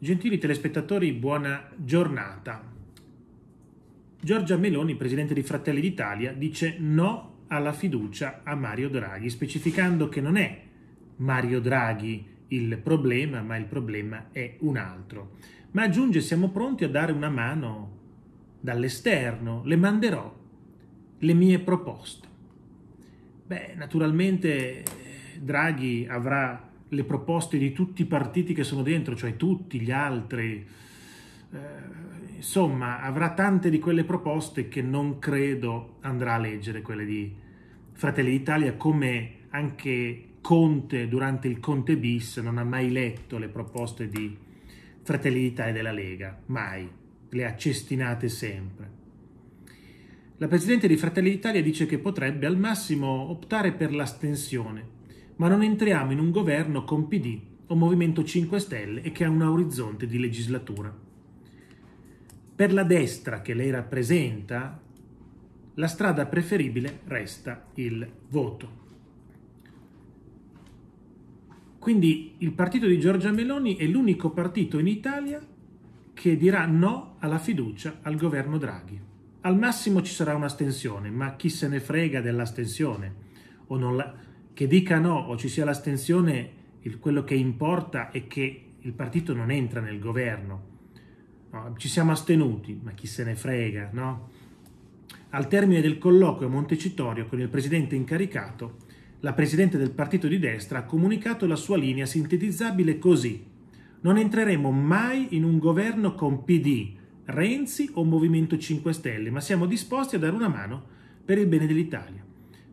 Gentili telespettatori, buona giornata. Giorgia Meloni, presidente di Fratelli d'Italia, dice no alla fiducia a Mario Draghi, specificando che non è Mario Draghi il problema, ma il problema è un altro. Ma aggiunge siamo pronti a dare una mano dall'esterno, le manderò le mie proposte. Beh, naturalmente eh, Draghi avrà le proposte di tutti i partiti che sono dentro, cioè tutti gli altri. Eh, insomma, avrà tante di quelle proposte che non credo andrà a leggere, quelle di Fratelli d'Italia, come anche Conte durante il Conte bis non ha mai letto le proposte di Fratelli d'Italia e della Lega, mai, le ha cestinate sempre. La Presidente di Fratelli d'Italia dice che potrebbe al massimo optare per l'astensione, ma non entriamo in un governo con PD o Movimento 5 Stelle e che ha un orizzonte di legislatura. Per la destra che lei rappresenta, la strada preferibile resta il voto. Quindi il partito di Giorgia Meloni è l'unico partito in Italia che dirà no alla fiducia al governo Draghi. Al massimo ci sarà un'astensione, ma chi se ne frega dell'astensione? O non la, che dica no o ci sia l'astensione, quello che importa è che il partito non entra nel governo. No, ci siamo astenuti, ma chi se ne frega, no? Al termine del colloquio a Montecitorio con il presidente incaricato, la presidente del partito di destra ha comunicato la sua linea sintetizzabile così. Non entreremo mai in un governo con PD, Renzi o Movimento 5 Stelle, ma siamo disposti a dare una mano per il bene dell'Italia.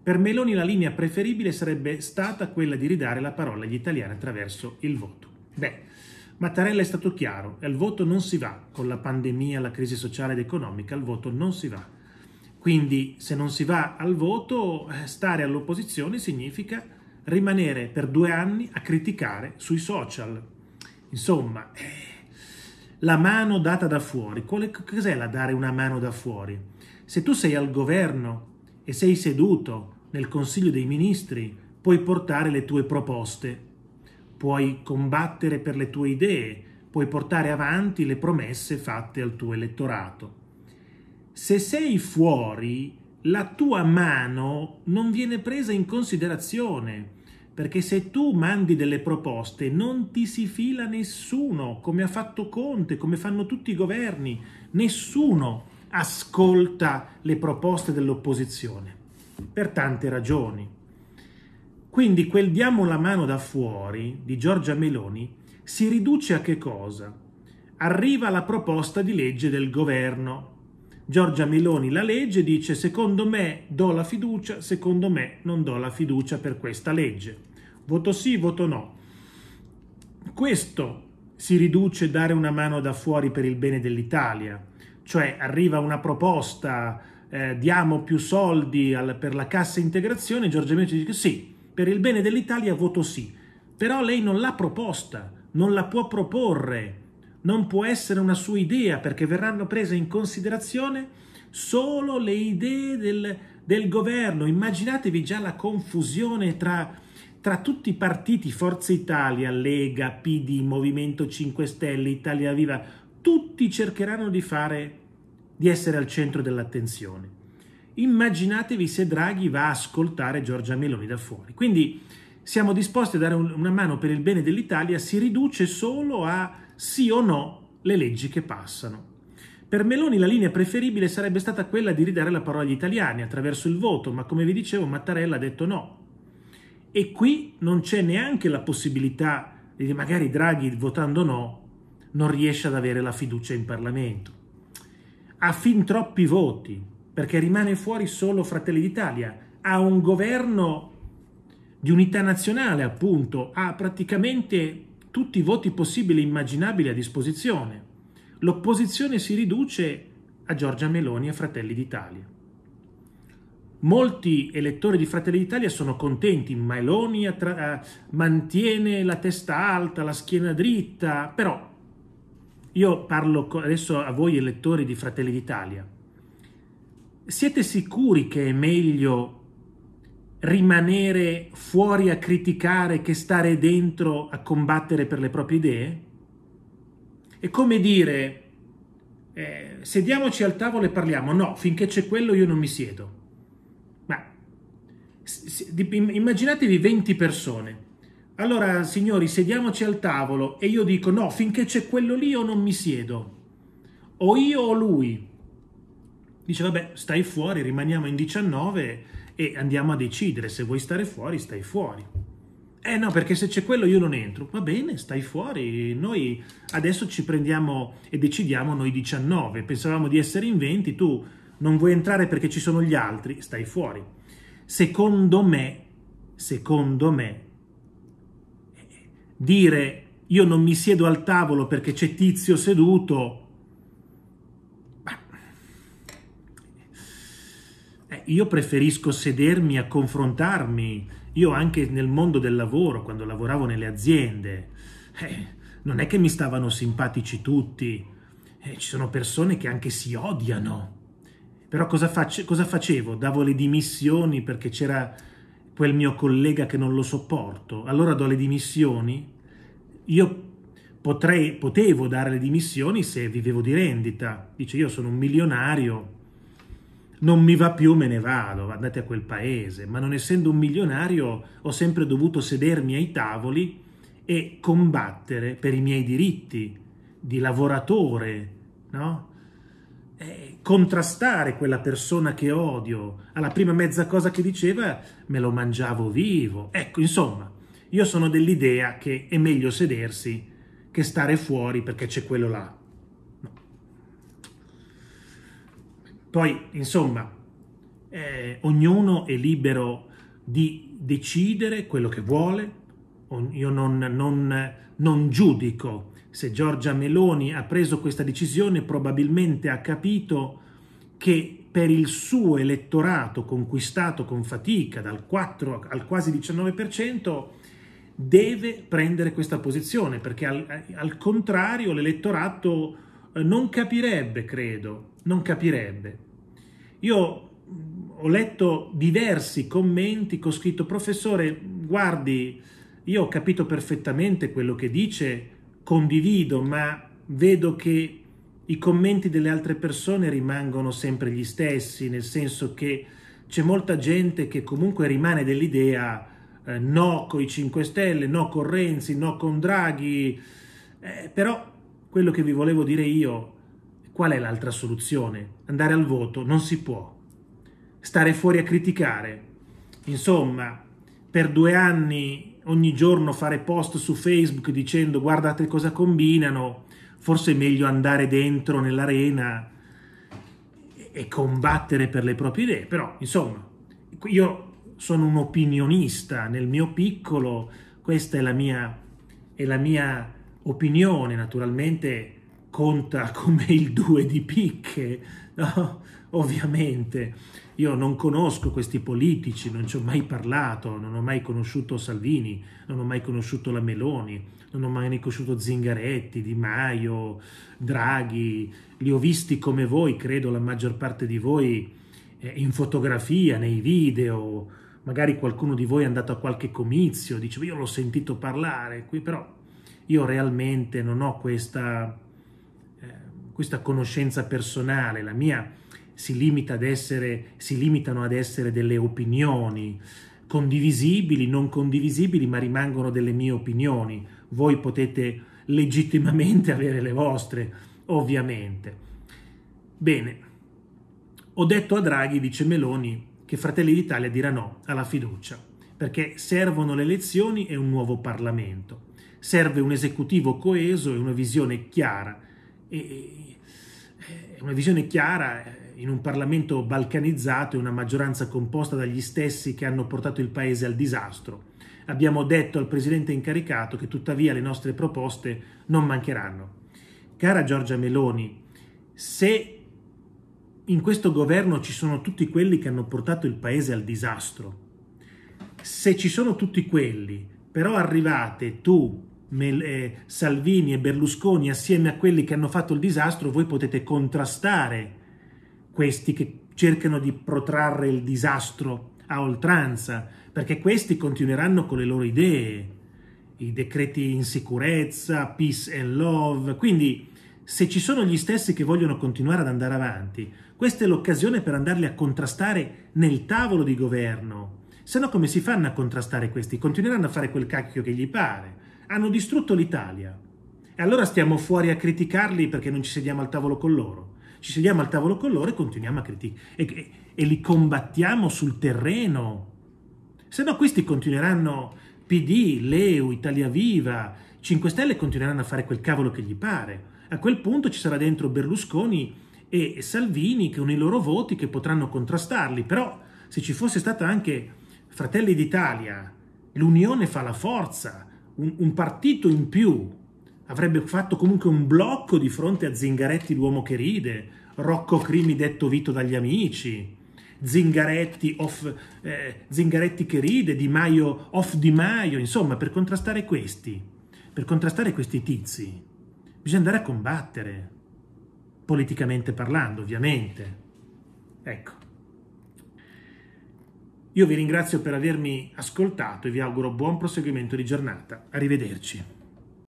Per Meloni la linea preferibile sarebbe stata quella di ridare la parola agli italiani attraverso il voto. Beh, Mattarella è stato chiaro, al voto non si va, con la pandemia, la crisi sociale ed economica, al voto non si va. Quindi se non si va al voto, eh, stare all'opposizione significa rimanere per due anni a criticare sui social. Insomma, eh, la mano data da fuori, quale, cos'è la dare una mano da fuori? Se tu sei al governo e sei seduto nel Consiglio dei Ministri puoi portare le tue proposte, puoi combattere per le tue idee, puoi portare avanti le promesse fatte al tuo elettorato. Se sei fuori, la tua mano non viene presa in considerazione, perché se tu mandi delle proposte non ti si fila nessuno, come ha fatto Conte, come fanno tutti i governi, nessuno ascolta le proposte dell'opposizione per tante ragioni. Quindi quel diamo la mano da fuori di Giorgia Meloni si riduce a che cosa? Arriva la proposta di legge del governo. Giorgia Meloni la legge dice secondo me do la fiducia, secondo me non do la fiducia per questa legge. Voto sì, voto no. Questo si riduce a dare una mano da fuori per il bene dell'Italia, cioè arriva una proposta eh, diamo più soldi al, per la cassa integrazione, Giorgia Meloni dice sì, per il bene dell'Italia voto sì, però lei non l'ha proposta, non la può proporre, non può essere una sua idea perché verranno prese in considerazione solo le idee del, del governo. Immaginatevi già la confusione tra, tra tutti i partiti, Forza Italia, Lega, PD, Movimento 5 Stelle, Italia Viva, tutti cercheranno di fare di essere al centro dell'attenzione. Immaginatevi se Draghi va a ascoltare Giorgia Meloni da fuori. Quindi siamo disposti a dare una mano per il bene dell'Italia, si riduce solo a sì o no le leggi che passano. Per Meloni la linea preferibile sarebbe stata quella di ridare la parola agli italiani attraverso il voto, ma come vi dicevo Mattarella ha detto no. E qui non c'è neanche la possibilità di magari Draghi votando no non riesce ad avere la fiducia in Parlamento ha fin troppi voti, perché rimane fuori solo Fratelli d'Italia, ha un governo di unità nazionale, appunto, ha praticamente tutti i voti possibili e immaginabili a disposizione. L'opposizione si riduce a Giorgia Meloni e Fratelli d'Italia. Molti elettori di Fratelli d'Italia sono contenti, Meloni eh, mantiene la testa alta, la schiena dritta, però io parlo adesso a voi elettori di Fratelli d'Italia. Siete sicuri che è meglio rimanere fuori a criticare che stare dentro a combattere per le proprie idee? È come dire, eh, sediamoci al tavolo e parliamo. No, finché c'è quello io non mi siedo. Ma immaginatevi 20 persone allora, signori, sediamoci al tavolo e io dico no, finché c'è quello lì io non mi siedo. O io o lui. Dice vabbè, stai fuori, rimaniamo in 19 e andiamo a decidere, se vuoi stare fuori, stai fuori. Eh no, perché se c'è quello io non entro. Va bene, stai fuori. Noi adesso ci prendiamo e decidiamo noi 19. Pensavamo di essere in 20, tu non vuoi entrare perché ci sono gli altri, stai fuori. Secondo me, secondo me, dire io non mi siedo al tavolo perché c'è tizio seduto, eh, io preferisco sedermi a confrontarmi. Io anche nel mondo del lavoro, quando lavoravo nelle aziende, eh, non è che mi stavano simpatici tutti. Eh, ci sono persone che anche si odiano. Però cosa, face cosa facevo? Davo le dimissioni perché c'era quel mio collega che non lo sopporto, allora do le dimissioni. Io potrei, potevo dare le dimissioni se vivevo di rendita. Dice io sono un milionario, non mi va più, me ne vado, andate a quel paese. Ma non essendo un milionario ho sempre dovuto sedermi ai tavoli e combattere per i miei diritti di lavoratore, no? eh, contrastare quella persona che odio. Alla prima mezza cosa che diceva me lo mangiavo vivo. Ecco, insomma, io sono dell'idea che è meglio sedersi che stare fuori perché c'è quello là. No. Poi, insomma, eh, ognuno è libero di decidere quello che vuole, io non, non, non giudico se Giorgia Meloni ha preso questa decisione probabilmente ha capito che per il suo elettorato conquistato con fatica dal 4 al quasi 19% deve prendere questa posizione perché al, al contrario l'elettorato eh, non capirebbe, credo, non capirebbe. Io mm, ho letto diversi commenti con scritto professore, guardi, io ho capito perfettamente quello che dice, condivido, ma vedo che i commenti delle altre persone rimangono sempre gli stessi, nel senso che c'è molta gente che comunque rimane dell'idea eh, no con i 5 Stelle, no con Renzi, no con Draghi, eh, però quello che vi volevo dire io, qual è l'altra soluzione? Andare al voto non si può, stare fuori a criticare, insomma, per due anni ogni giorno fare post su Facebook dicendo guardate cosa combinano, forse è meglio andare dentro nell'arena e combattere per le proprie idee, però insomma, io sono un opinionista nel mio piccolo, questa è la mia, è la mia opinione, naturalmente conta come il due di picche, ovviamente, io non conosco questi politici, non ci ho mai parlato, non ho mai conosciuto Salvini, non ho mai conosciuto la Meloni, non ho mai conosciuto Zingaretti, Di Maio, Draghi, li ho visti come voi, credo la maggior parte di voi, eh, in fotografia, nei video, magari qualcuno di voi è andato a qualche comizio, dicevo io l'ho sentito parlare qui, però io realmente non ho questa questa conoscenza personale, la mia si, limita ad essere, si limitano ad essere delle opinioni condivisibili, non condivisibili, ma rimangono delle mie opinioni. Voi potete legittimamente avere le vostre, ovviamente. Bene, ho detto a Draghi, dice Meloni, che Fratelli d'Italia dirà no alla fiducia, perché servono le elezioni e un nuovo Parlamento. Serve un esecutivo coeso e una visione chiara e, e una visione chiara eh, in un Parlamento balcanizzato e una maggioranza composta dagli stessi che hanno portato il Paese al disastro. Abbiamo detto al Presidente incaricato che tuttavia le nostre proposte non mancheranno. Cara Giorgia Meloni, se in questo governo ci sono tutti quelli che hanno portato il Paese al disastro, se ci sono tutti quelli, però arrivate tu eh, Salvini e Berlusconi assieme a quelli che hanno fatto il disastro, voi potete contrastare questi che cercano di protrarre il disastro a oltranza, perché questi continueranno con le loro idee, i decreti in sicurezza, peace and love, quindi se ci sono gli stessi che vogliono continuare ad andare avanti, questa è l'occasione per andarli a contrastare nel tavolo di governo. Se no come si fanno a contrastare questi? Continueranno a fare quel cacchio che gli pare hanno distrutto l'Italia. E allora stiamo fuori a criticarli perché non ci sediamo al tavolo con loro. Ci sediamo al tavolo con loro e continuiamo a criticare. E, e, li combattiamo sul terreno. Se no questi continueranno, PD, Leu, Italia Viva, 5 Stelle continueranno a fare quel cavolo che gli pare. A quel punto ci sarà dentro Berlusconi e Salvini con i loro voti che potranno contrastarli. Però se ci fosse stata anche Fratelli d'Italia, l'unione fa la forza, un, un partito in più avrebbe fatto comunque un blocco di fronte a Zingaretti l'uomo che ride, Rocco Crimi detto Vito dagli amici, Zingaretti, off, eh, Zingaretti che ride, Di Maio off Di Maio, insomma per contrastare questi, per contrastare questi tizi bisogna andare a combattere, politicamente parlando ovviamente. Ecco. Io vi ringrazio per avermi ascoltato e vi auguro buon proseguimento di giornata. Arrivederci.